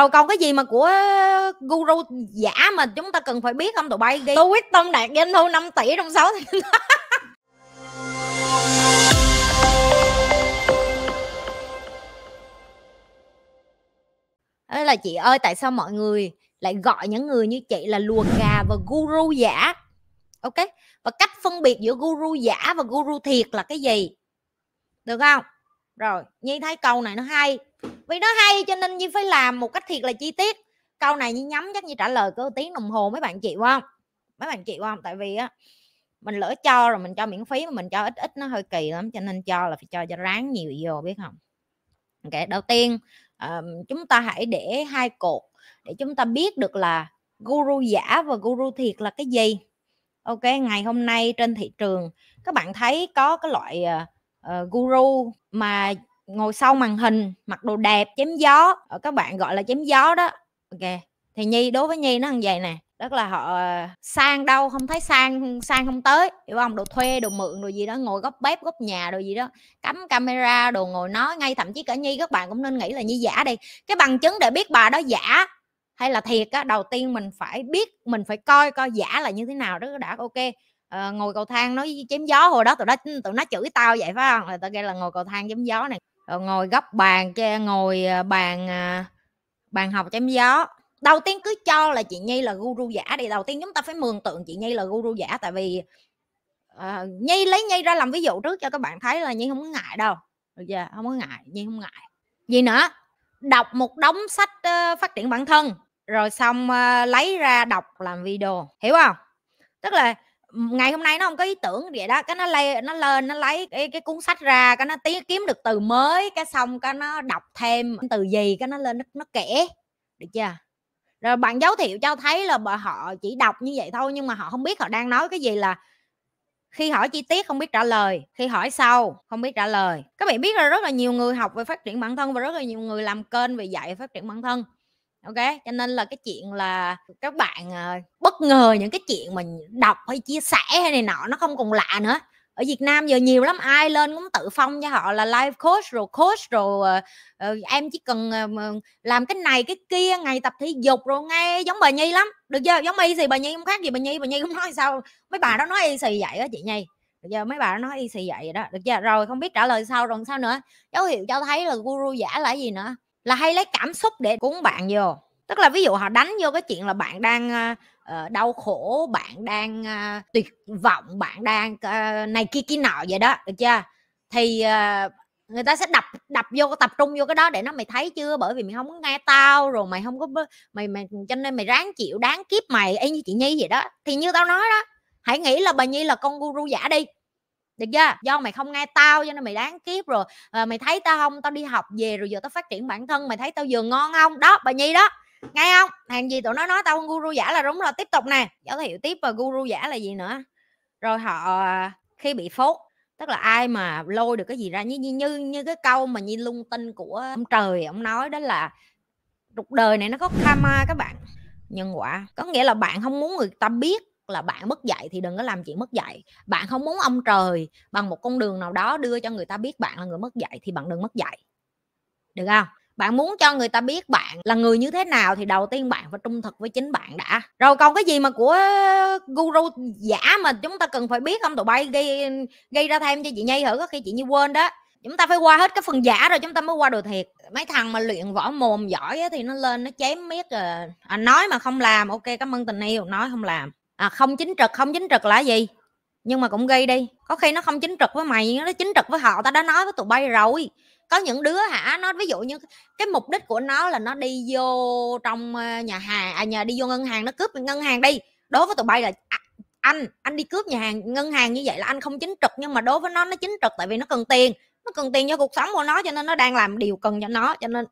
rồi còn cái gì mà của guru giả mà chúng ta cần phải biết không tụi bay đi tôi quyết tâm đạt doanh thu 5 tỷ trong 6 tháng đó là chị ơi tại sao mọi người lại gọi những người như chị là lùa gà và guru giả ok và cách phân biệt giữa guru giả và guru thiệt là cái gì được không rồi nhi thấy câu này nó hay vì nó hay cho nên như phải làm một cách thiệt là chi tiết câu này như nhắm chắc như trả lời cơ tiếng đồng hồ mấy bạn chị qua không mấy bạn chị qua không tại vì á mình lỡ cho rồi mình cho miễn phí mà mình cho ít ít nó hơi kỳ lắm cho nên cho là phải cho cho ráng nhiều vô biết không ok đầu tiên um, chúng ta hãy để hai cột để chúng ta biết được là guru giả và guru thiệt là cái gì ok ngày hôm nay trên thị trường các bạn thấy có cái loại uh, guru mà ngồi sau màn hình mặc đồ đẹp chém gió ở các bạn gọi là chém gió đó ok thì nhi đối với nhi nó như vậy nè rất là họ ờ, sang đâu không thấy sang sang không tới hiểu không đồ thuê đồ mượn đồ gì đó ngồi góc bếp góc nhà đồ gì đó cắm camera đồ ngồi nói ngay thậm chí cả nhi các bạn cũng nên nghĩ là nhi giả đi cái bằng chứng để biết bà đó giả hay là thiệt á đầu tiên mình phải biết mình phải coi coi giả là như thế nào đó đã ok à, ngồi cầu thang nói chém gió hồi đó tụi nó tụi nó chửi tao vậy phải không là tao kêu là ngồi cầu thang chém gió này rồi ngồi góc bàn ngồi à, bàn à, bàn học chém gió đầu tiên cứ cho là chị nhi là guru giả đi. đầu tiên chúng ta phải mường tượng chị nhi là guru giả tại vì uh, nhi lấy nhi ra làm ví dụ trước cho các bạn thấy là nhi không có ngại đâu được chưa không có ngại nhi không ngại gì nữa đọc một đống sách uh, phát triển bản thân rồi xong uh, lấy ra đọc làm video hiểu không tức là ngày hôm nay nó không có ý tưởng vậy đó cái nó lên nó lên nó lấy cái, cái cuốn sách ra cái nó tí, kiếm được từ mới cái xong cái nó đọc thêm từ gì cái nó lên nó, nó kể được chưa rồi bạn giới thiệu cho thấy là bà họ chỉ đọc như vậy thôi nhưng mà họ không biết họ đang nói cái gì là khi hỏi chi tiết không biết trả lời khi hỏi sâu không biết trả lời các bạn biết là rất là nhiều người học về phát triển bản thân và rất là nhiều người làm kênh về dạy phát triển bản thân ok cho nên là cái chuyện là các bạn ờ, bất ngờ những cái chuyện mình đọc hay chia sẻ hay này nọ nó không còn lạ nữa ở Việt Nam giờ nhiều lắm ai lên cũng tự phong cho họ là live coach rồi coach rồi uh, em chỉ cần uh, làm cái này cái kia ngày tập thể dục rồi nghe giống bà Nhi lắm được chưa giống y xì bà Nhi không khác gì bà Nhi bà Nhi cũng nói sao mấy bà đó nói y xì vậy đó chị Nhi được chưa mấy bà đó nói y xì vậy đó được chưa rồi không biết trả lời sao rồi sao nữa dấu hiệu cho thấy là guru giả là gì nữa là hay lấy cảm xúc để cuốn bạn vô tức là ví dụ họ đánh vô cái chuyện là bạn đang uh, đau khổ bạn đang uh, tuyệt vọng bạn đang uh, này kia kia nọ vậy đó được chưa thì uh, người ta sẽ đập đập vô tập trung vô cái đó để nó mày thấy chưa bởi vì mày không có nghe tao rồi mày không có mày mày cho nên mày ráng chịu đáng kiếp mày ấy như chị nhi vậy đó thì như tao nói đó hãy nghĩ là bà nhi là con guru giả đi được chưa do mày không nghe tao cho nên mày đáng kiếp rồi à, mày thấy tao không tao đi học về rồi giờ tao phát triển bản thân mày thấy tao vừa ngon không đó bà nhi đó nghe không hàng gì tụi nó nói tao guru giả là đúng rồi tiếp tục nè giới thiệu tiếp và guru giả là gì nữa rồi họ ờ, khi bị phốt tức là ai mà lôi được cái gì ra như như như, như cái câu mà nhi lung tinh của ông trời ông nói đó là cuộc đời này nó có karma các bạn nhân quả có nghĩa là bạn không muốn người ta biết là bạn mất dạy thì đừng có làm chuyện mất dạy bạn không muốn ông trời bằng một con đường nào đó đưa cho người ta biết bạn là người mất dạy thì bạn đừng mất dạy được không bạn muốn cho người ta biết bạn là người như thế nào thì đầu tiên bạn phải trung thực với chính bạn đã rồi còn cái gì mà của guru giả mà chúng ta cần phải biết không tụi bay gây gây ra thêm cho chị nhây thử có khi chị như quên đó chúng ta phải qua hết cái phần giả rồi chúng ta mới qua đồ thiệt mấy thằng mà luyện võ mồm giỏi thì nó lên nó chém miết à, à nói mà không làm ok cảm ơn tình yêu nói không làm à, không chính trực không chính trực là gì nhưng mà cũng gây đi có khi nó không chính trực với mày nó chính trực với họ ta đã nói với tụi bay rồi có những đứa hả nó ví dụ như cái mục đích của nó là nó đi vô trong ờ, nhà hàng à nhà đi vô ngân hàng nó cướp ngân hàng đi đối với tụi bay là à, anh anh đi cướp nhà hàng ngân hàng như vậy là anh không chính trực nhưng mà đối với nó nó chính trực tại vì nó cần tiền nó cần tiền cho cuộc sống của nó cho nên nó đang làm điều cần cho nó cho nên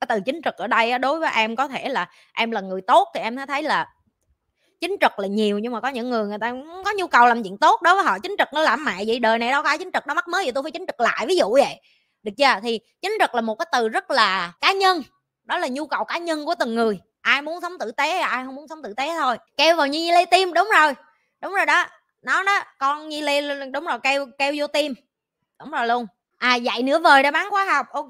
cái từ chính trực ở đây đối với em có thể là em là người tốt thì em thấy là chính trực là nhiều nhưng mà có những người người ta có nhu cầu làm chuyện tốt đối với họ chính trực nó làm mẹ vậy đời này đâu có ai chính trực nó mắc mới vậy tôi phải chính trực lại ví dụ vậy được chưa thì chính trực là một cái từ rất là cá nhân đó là nhu cầu cá nhân của từng người ai muốn sống tử tế ai không muốn sống tử tế thôi kêu vào như lê tim đúng rồi đúng rồi đó nó đó con nhi lê đúng rồi kêu kêu vô tim đúng rồi luôn à dạy nửa vời đã bán khóa học ok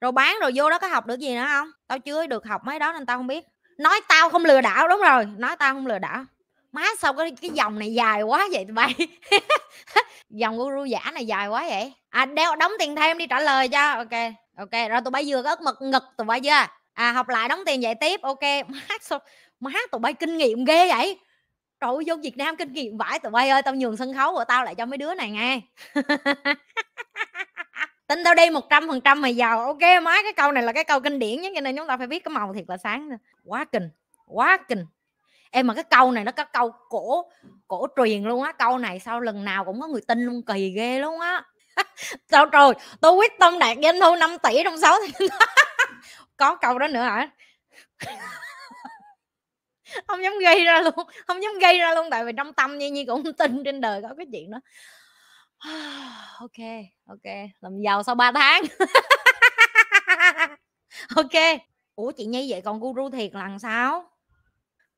rồi bán rồi vô đó có học được gì nữa không tao chưa được học mấy đó nên tao không biết nói tao không lừa đảo đúng rồi nói tao không lừa đảo má sao cái cái dòng này dài quá vậy tụi bay dòng của ru giả này dài quá vậy à đeo đóng tiền thêm đi trả lời cho ok ok rồi tụi bay vừa có ớt mực ngực tụi bay chưa à học lại đóng tiền dạy tiếp ok má sao má tụi bay kinh nghiệm ghê vậy trời ơi vô việt nam kinh nghiệm vãi tụi bay ơi tao nhường sân khấu của tao lại cho mấy đứa này nghe tin tao đi một trăm phần trăm mày giàu ok má cái câu này là cái câu kinh điển nhất cho nên chúng ta phải biết cái màu thiệt là sáng quá kinh quá kinh em mà cái câu này nó có câu cổ cổ truyền luôn á câu này sau lần nào cũng có người tin luôn kỳ ghê luôn á sao trời tôi quyết tâm đạt doanh thu 5 tỷ trong 6 tháng có câu đó nữa hả không dám gây ra luôn không dám gây ra luôn tại vì trong tâm như như cũng tin trên đời có cái chuyện đó ok ok làm giàu sau 3 tháng ok ủa chị nhi vậy còn guru thiệt là sao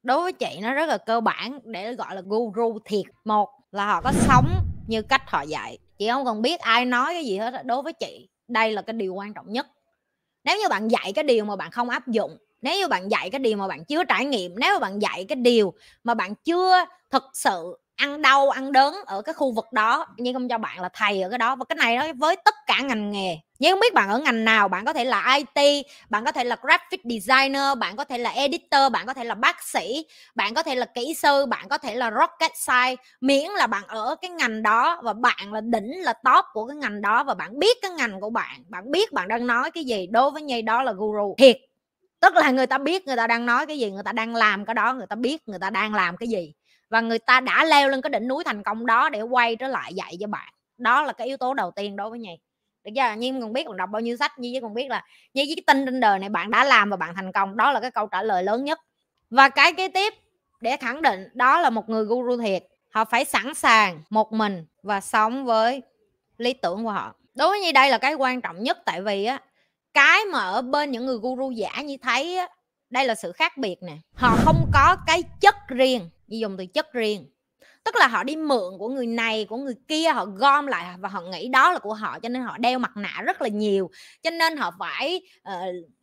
đối với chị nó rất là cơ bản để gọi là guru thiệt một là họ có sống như cách họ dạy chị không cần biết ai nói cái gì hết đối với chị đây là cái điều quan trọng nhất nếu như bạn dạy cái điều mà bạn không áp dụng nếu như bạn dạy cái điều mà bạn chưa trải nghiệm nếu bạn dạy cái điều mà bạn chưa thực sự ăn đau ăn đớn ở cái khu vực đó nhưng không cho bạn là thầy ở cái đó và cái này nó với tất cả ngành nghề nhưng không biết bạn ở ngành nào bạn có thể là IT bạn có thể là graphic designer bạn có thể là editor bạn có thể là bác sĩ bạn có thể là kỹ sư bạn có thể là rocket science miễn là bạn ở cái ngành đó và bạn là đỉnh là top của cái ngành đó và bạn biết cái ngành của bạn bạn biết bạn đang nói cái gì đối với nhi đó là guru thiệt tức là người ta biết người ta đang nói cái gì người ta đang làm cái đó người ta biết người ta đang làm cái gì và người ta đã leo lên cái đỉnh núi thành công đó để quay trở lại dạy cho bạn đó là cái yếu tố đầu tiên đối với nhi được chưa nhi còn biết còn đọc bao nhiêu sách nhi còn biết là như cái tin trên đời này bạn đã làm và bạn thành công đó là cái câu trả lời lớn nhất và cái kế tiếp để khẳng định đó là một người guru thiệt họ phải sẵn sàng một mình và sống với lý tưởng của họ đối với như đây là cái quan trọng nhất tại vì á cái mà ở bên những người guru giả như thấy á, đây là sự khác biệt nè họ không có cái chất riêng như dùng từ chất riêng tức là họ đi mượn của người này của người kia họ gom lại và họ nghĩ đó là của họ cho nên họ đeo mặt nạ rất là nhiều cho nên họ phải uh,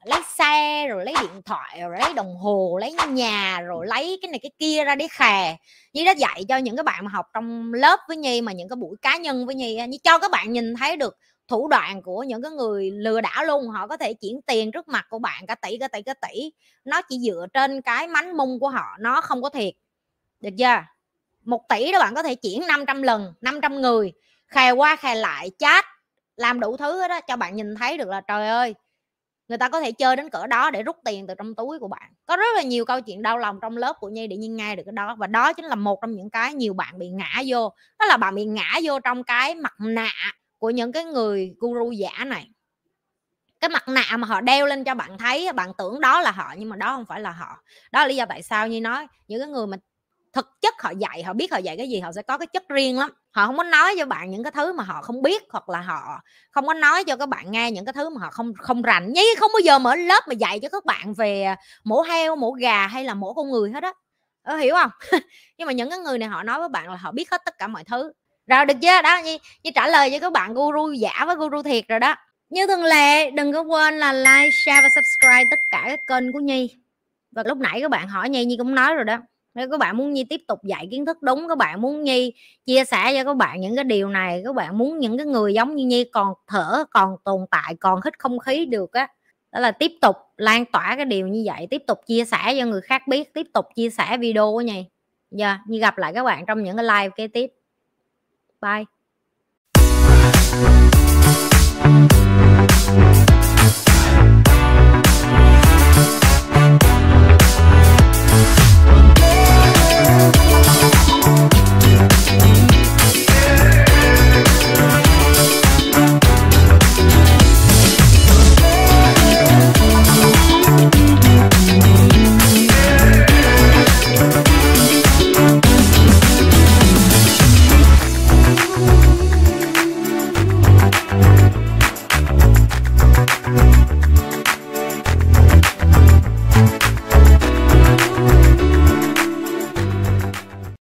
lấy xe rồi lấy điện thoại rồi lấy đồng hồ lấy nhà rồi lấy cái này cái kia ra để khè như đó dạy cho những cái bạn mà học trong lớp với nhi mà những cái buổi cá nhân với nhi như cho các bạn nhìn thấy được thủ đoạn của những cái người lừa đảo luôn họ có thể chuyển tiền trước mặt của bạn cả tỷ cả tỷ cả tỷ nó chỉ dựa trên cái mánh mung của họ nó không có thiệt được chưa một tỷ đó bạn có thể chuyển 500 lần 500 người khè qua khè lại chat làm đủ thứ đó cho bạn nhìn thấy được là trời ơi người ta có thể chơi đến cỡ đó để rút tiền từ trong túi của bạn có rất là nhiều câu chuyện đau lòng trong lớp của nhi để nhiên ngay được cái đó và đó chính là một trong những cái nhiều bạn bị ngã vô đó là bạn bị ngã vô trong cái mặt nạ của những cái người guru giả này cái mặt nạ mà họ đeo lên cho bạn thấy bạn tưởng đó là họ nhưng mà đó không phải là họ đó là lý do tại sao như nói những cái người mà thực chất họ dạy họ biết họ dạy cái gì họ sẽ có cái chất riêng lắm họ không có nói cho bạn những cái thứ mà họ không biết hoặc là họ không có nói cho các bạn nghe những cái thứ mà họ không không rành nhí không bao giờ mở lớp mà dạy cho các bạn về mổ heo mổ gà hay là mổ con người hết á ờ, hiểu không nhưng mà những cái người này họ nói với bạn là họ biết hết tất cả mọi thứ rồi được chưa đó như, như trả lời cho các bạn guru giả với guru thiệt rồi đó như thường lệ đừng có quên là like share và subscribe tất cả các kênh của nhi và lúc nãy các bạn hỏi nhi nhi cũng nói rồi đó nếu các bạn muốn nhi tiếp tục dạy kiến thức đúng các bạn muốn nhi chia sẻ cho các bạn những cái điều này các bạn muốn những cái người giống như nhi còn thở còn tồn tại còn hít không khí được á đó là tiếp tục lan tỏa cái điều như vậy tiếp tục chia sẻ cho người khác biết tiếp tục chia sẻ video của nhi giờ yeah, nhi gặp lại các bạn trong những cái live kế tiếp Bye.